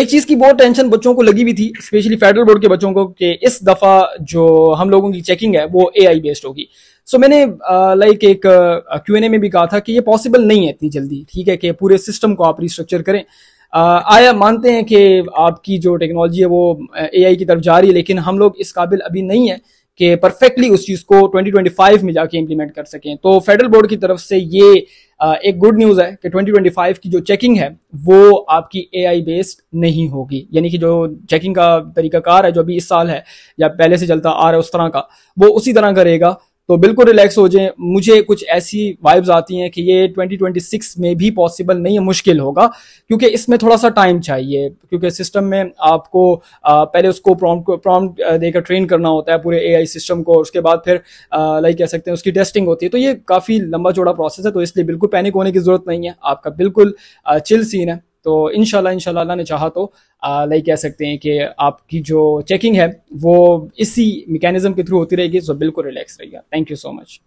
एक चीज की बहुत टेंशन बच्चों को लगी हुई थी स्पेशली फेडरल बोर्ड के बच्चों को कि इस दफा जो हम लोगों की चेकिंग है वो ए आई बेस्ड होगी सो so, मैंने लाइक एक क्यू एन ए में भी कहा था कि ये पॉसिबल नहीं है इतनी जल्दी ठीक है कि पूरे सिस्टम को आप रिस्ट्रक्चर करें आया मानते हैं कि आपकी जो टेक्नोलॉजी है वो ए आई की तरफ जा रही है लेकिन हम लोग इस काबिल अभी नहीं है कि परफेक्टली उस चीज को 2025 में जाके इंप्लीमेंट कर सकें तो फेडरल बोर्ड की तरफ से ये एक गुड न्यूज है कि 2025 की जो चेकिंग है वो आपकी एआई बेस्ड नहीं होगी यानी कि जो चेकिंग का तरीकाकार है जो अभी इस साल है या पहले से चलता आ रहा है उस तरह का वो उसी तरह करेगा तो बिल्कुल रिलैक्स हो जाए मुझे कुछ ऐसी वाइब्स आती हैं कि ये 2026 में भी पॉसिबल नहीं है मुश्किल होगा क्योंकि इसमें थोड़ा सा टाइम चाहिए क्योंकि सिस्टम में आपको आ, पहले उसको प्रॉम्प्ट प्रॉम्प्ट देकर ट्रेन करना होता है पूरे एआई सिस्टम को उसके बाद फिर लाइक कह सकते हैं उसकी टेस्टिंग होती है तो ये काफ़ी लंबा चौड़ा प्रोसेस है तो इसलिए बिल्कुल पैनिक होने की ज़रूरत नहीं है आपका बिल्कुल चिल सीन है तो इन इनशाला ने चाहा तो लाइक कह सकते हैं कि आपकी जो चेकिंग है वो इसी मेकेनिज़म के थ्रू होती रहेगी सो बिल्कुल रिलैक्स रहिएगा थैंक यू सो मच